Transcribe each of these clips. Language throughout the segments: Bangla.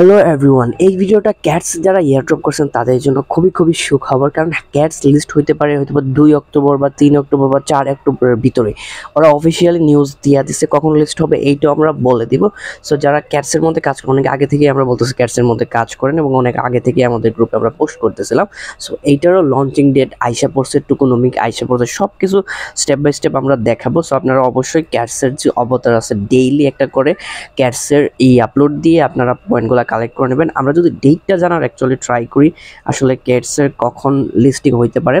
হ্যালো এভরিওয়ান এই ভিডিওটা ক্যাটস যারা ইয়ারড্রপ করছেন তাদের জন্য খুবই খুবই সুখবর কারণ ক্যাটস লিস্ট হইতে পারে হয়তো বা দুই অক্টোবর বা তিন অক্টোবর বা চার অক্টোবরের ভিতরে ওরা অফিসিয়ালি নিউজ দিয়ে দিচ্ছে কখন লিস্ট হবে এইটাও আমরা বলে দিব সো যারা ক্যাটসের মধ্যে কাজ করেন অনেক আগে থেকে আমরা বলতেছি ক্যাটসের মধ্যে কাজ করেন এবং অনেক আগে থেকে আমাদের গ্রুপে আমরা পোস্ট করতেছিলাম সো এইটারও লঞ্চিং ডেট আইসা পড়ছে টুকোনমিক আইসা পড়ছে সব কিছু স্টেপ বাই স্টেপ আমরা দেখাবো সো আপনারা অবশ্যই ক্যাটসের যে অবতার আছে ডেইলি একটা করে ক্যাটসের এই আপলোড দিয়ে আপনারা পয়েন্টগুলো কালেক্ট করে নেবেন আমরা যদি ডেটটা জানার অ্যাকচুয়ালি ট্রাই করি আসলে ক্যাটসের কখন লিস্টিং হইতে পারে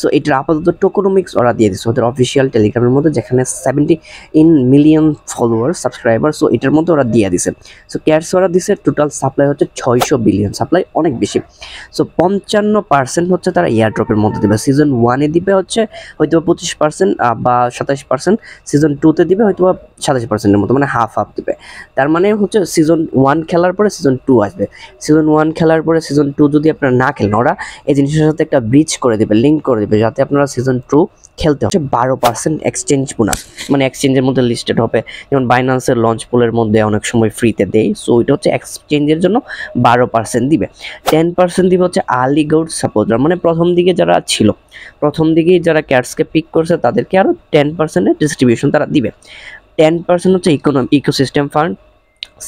সো এটার আপাতত টোকোনমিক্স ওরা দিয়ে দিচ্ছে ওদের অফিসিয়াল টেলিগ্রামের মধ্যে যেখানে seventy in million follower subscriber so এটার মধ্যে ওরা দিয়ে দিছে সো ক্যাটস ওরা দিছে টোটাল সাপ্লাই হচ্ছে ছয়শো বিলিয়ন সাপ্লাই অনেক বেশি সো পঞ্চান্ন পার্সেন্ট হচ্ছে তারা এয়ারড্রপের মধ্যে দেবে সিজন ওয়ানে দিবে হচ্ছে হয়তো পঁচিশ পার্সেন্ট বা সাতাশ পার্সেন্ট সিজন টুতে দিবে হয়তো বা সাতাশ পার্সেন্টের মতো মানে হাফ হাফ দিবে তার মানে হচ্ছে সিজন ওয়ান খেলার পরে সিজন সিজন টু আসবে সিজন ওয়ান খেলার পরে সিজন টু যদি আপনারা না খেলেন ওরা এই জিনিসের সাথে একটা ব্রিজ করে দেবে লিঙ্ক করে দেবে যাতে আপনারা সিজন টু খেলতে হচ্ছে বারো পার্সেন্ট এক্সচেঞ্জ বোনাস মানে এক্সচেঞ্জের মধ্যে লিস্টেড হবে যেমন বাইন্যান্সের লঞ্চ পুলের মধ্যে অনেক সময় ফ্রিতে দেয় সো এটা হচ্ছে এক্সচেঞ্জের জন্য বারো পার্সেন্ট দিবে টেন পার্সেন্ট দিবে হচ্ছে আলি গৌড সাপোর্টার মানে প্রথম দিকে যারা ছিল প্রথম দিকেই যারা ক্যাটসকে পিক করছে তাদেরকে আরও টেন পার্সেন্টের ডিস্ট্রিবিউশন তারা দিবে টেন পার্সেন্ট হচ্ছে economy ecosystem fund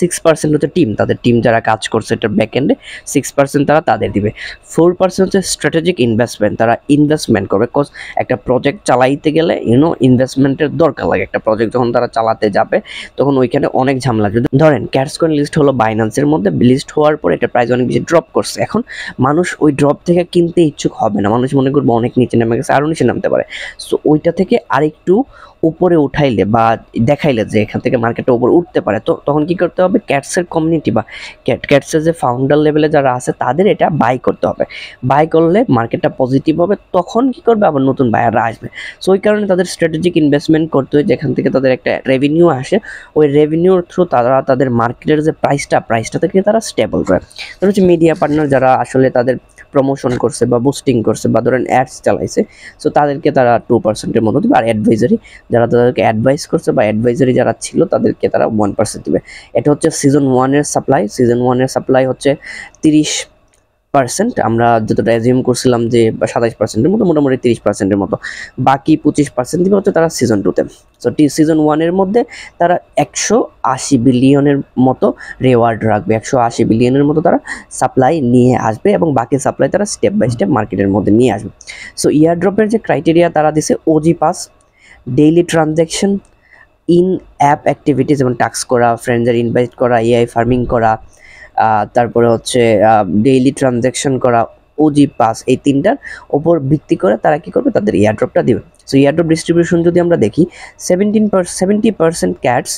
six percent হচ্ছে টিম তাদের টিম যারা কাজ করছে এটা ব্যাকএন্ডে সিক্স পার্সেন্ট তারা তাদের দিবে ফোর পার্সেন্ট হচ্ছে স্ট্র্যাটেজিক ইনভেস্টমেন্ট তারা ইনভেস্টমেন্ট করবে বিকজ একটা প্রজেক্ট চালাইতে গেলে ইউনো ইনভেস্টমেন্টের দরকার লাগে একটা প্রজেক্ট যখন তারা চালাতে যাবে তখন ওইখানে অনেক ঝামেলা যদি ধরেন ক্যাটসকয়েন লিস্ট হলো বাইন্যান্সের মধ্যে লিস্ট হওয়ার পর এটা প্রাইস অনেক বেশি ড্রপ করছে এখন মানুষ ওই ড্রপ থেকে কিনতে ইচ্ছুক হবে না মানুষ মনে করবো অনেক নিচে নেমে গেছে আরও নিচে নামতে পারে সো ওইটা থেকে আরেকটু উপরে উঠাইলে বা দেখাইলে যে এখান থেকে মার্কেটটা উপরে উঠতে পারে তো তখন কী করতে করতে হবে ক্যাটসের কমিউনিটি বা ক্যাট ক্যাটসের যে ফাউন্ডার লেভেলে যারা আছে তাদের এটা বাই করতে হবে বাই করলে মার্কেটটা পজিটিভ হবে তখন কি করবে আবার নতুন বায়াররা আসবে সো ওই কারণে তাদের স্ট্র্যাটেজিক ইনভেস্টমেন্ট করতে হয় যেখান থেকে তাদের একটা রেভিনিউ আসে ওই রেভিনিউর থ্রু তারা তাদের মার্কেটের যে প্রাইসটা প্রাইসটা থেকে তারা স্টেবল করে তারপর হচ্ছে মিডিয়া পার্টনার যারা আসলে তাদের প্রমোশন করছে বা বুস্টিং করছে বা ধরেন অ্যাডস চালাইছে সো তাদেরকে তারা টু পার্সেন্টের মতো দেবে আর অ্যাডভাইজারি যারা তাদেরকে অ্যাডভাইস করছে বা অ্যাডভাইজারি যারা ছিল তাদেরকে তারা ওয়ান পার্সেন্ট দেবে এটা হচ্ছে সিজন ওয়ানের সাপ্লাই সিজন ওয়ানের সাপ্লাই হচ্ছে তিরিশ পার্সেন্ট আমরা যতটা অ্যাজিউম করছিলাম যে সাতাইশ পার্সেন্টের মতো মোটামুটি তিরিশ পার্সেন্টের মতো বাকি পঁচিশ পার্সেন্ট দিবে হচ্ছে তারা সিজন টুতে সো টি সিজন ওয়ানের মধ্যে তারা একশো আশি বিলিয়নের মতো রেওয়ার্ড রাখবে একশো আশি বিলিয়নের মতো তারা সাপ্লাই নিয়ে আসবে এবং বাকি সাপ্লাই তারা স্টেপ বাই স্টেপ মার্কেটের মধ্যে নিয়ে আসবে সো ইয়ার ড্রপের যে ক্রাইটেরিয়া তারা দিছে OG pass daily transaction in app activities যেমন টাস্ক করা ফ্রেন্ডদের ইনভাইট করা এআই ফার্মিং করা তারপরে হচ্ছে ডেইলি ট্রানজ্যাকশন করা ওজি পাস এই তিনটার ওপর ভিত্তি করে তারা কি করবে তাদের এয়ারড্রপটা দেবে সো এয়ারড্রপ ডিস্ট্রিবিউশন যদি আমরা দেখি seventeen per seventy percent cats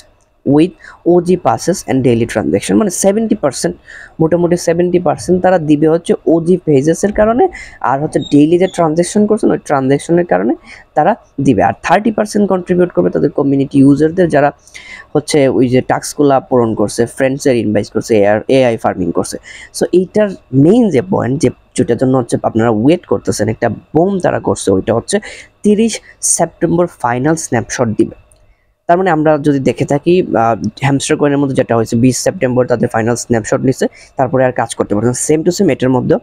with OG passes and daily transaction মানে সেভেন্টি পার্সেন্ট মোটামুটি সেভেন্টি পার্সেন্ট তারা দিবে হচ্ছে ওজি পেজেসের কারণে আর হচ্ছে ডেইলি যে ট্রানজ্যাকশন করছেন ওই ট্রানজ্যাকশনের কারণে তারা দিবে আর থার্টি পার্সেন্ট কন্ট্রিবিউট করবে তাদের কমিউনিটি ইউজারদের যারা হচ্ছে ওই যে টাস্কগুলো পূরণ করছে ফ্রেন্ডসের ইনভাইস করছে এআর এআই ফার্মিং করছে সো এইটার মেইন যে পয়েন্ট যে যেটার জন্য হচ্ছে আপনারা ওয়েট করতেছেন একটা বোম তারা করছে ওইটা হচ্ছে তিরিশ সেপ্টেম্বর ফাইনাল স্ন্যাপশট দিবে তার মানে আমরা যদি দেখে থাকি হ্যামস্টার কয়েনের মধ্যে যেটা হয়েছে বিশ সেপ্টেম্বর তাদের ফাইনাল স্ন্যাপশট নিচ্ছে তারপরে আর কাজ করতে পারছেন সেম টু সেম এটার মধ্যে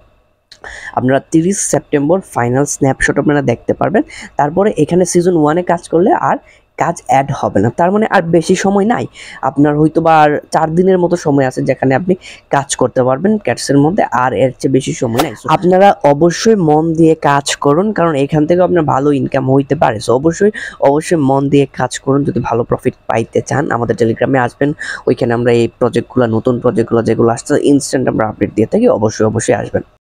আপনারা তিরিশ সেপ্টেম্বর ফাইনাল স্ন্যাপশট আপনারা দেখতে পারবেন তারপরে এখানে সিজন ওয়ানে কাজ করলে আর কাজ অ্যাড হবে না তার মানে আর বেশি সময় নাই আপনার হয়তো বা আর চার দিনের মতো সময় আছে যেখানে আপনি কাজ করতে পারবেন ক্যাটসের মধ্যে আর এর চেয়ে বেশি সময় নাই আপনারা অবশ্যই মন দিয়ে কাজ করুন কারণ এখান থেকে আপনার ভালো ইনকাম হইতে পারে সো অবশ্যই অবশ্যই মন দিয়ে কাজ করুন যদি ভালো প্রফিট পাইতে চান আমাদের টেলিগ্রামে আসবেন ওইখানে আমরা এই প্রজেক্টগুলো নতুন প্রজেক্টগুলো যেগুলো আসছে ইনস্ট্যান্ট আমরা আপডেট দিয়ে থাকি অবশ্যই অবশ্যই আসবেন